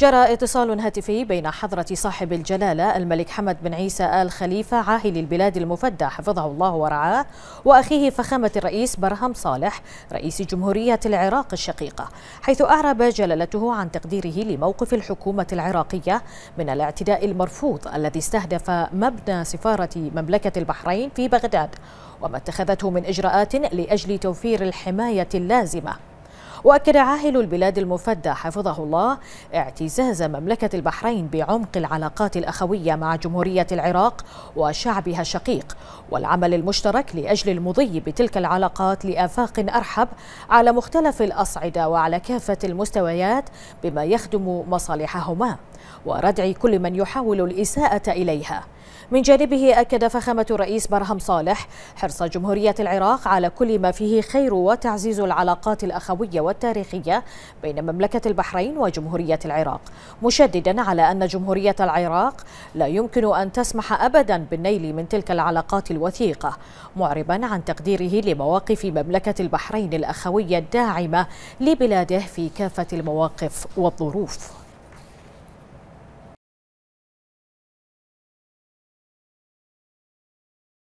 جرى اتصال هاتفي بين حضرة صاحب الجلالة الملك حمد بن عيسى آل خليفة عاهل البلاد المفدى حفظه الله ورعاه وأخيه فخامة الرئيس برهم صالح رئيس جمهورية العراق الشقيقة حيث أعرب جلالته عن تقديره لموقف الحكومة العراقية من الاعتداء المرفوض الذي استهدف مبنى سفارة مملكة البحرين في بغداد وما اتخذته من إجراءات لأجل توفير الحماية اللازمة وأكد عاهل البلاد المفدى حفظه الله اعتزاز مملكة البحرين بعمق العلاقات الأخوية مع جمهورية العراق وشعبها الشقيق والعمل المشترك لأجل المضي بتلك العلاقات لآفاق أرحب على مختلف الأصعدة وعلى كافة المستويات بما يخدم مصالحهما وردع كل من يحاول الإساءة إليها من جانبه أكد فخامة الرئيس برهم صالح حرص جمهورية العراق على كل ما فيه خير وتعزيز العلاقات الأخوية والتاريخية بين مملكة البحرين وجمهورية العراق مشددا على أن جمهورية العراق لا يمكن أن تسمح أبدا بالنيل من تلك العلاقات الوثيقة معربا عن تقديره لمواقف مملكة البحرين الأخوية الداعمة لبلاده في كافة المواقف والظروف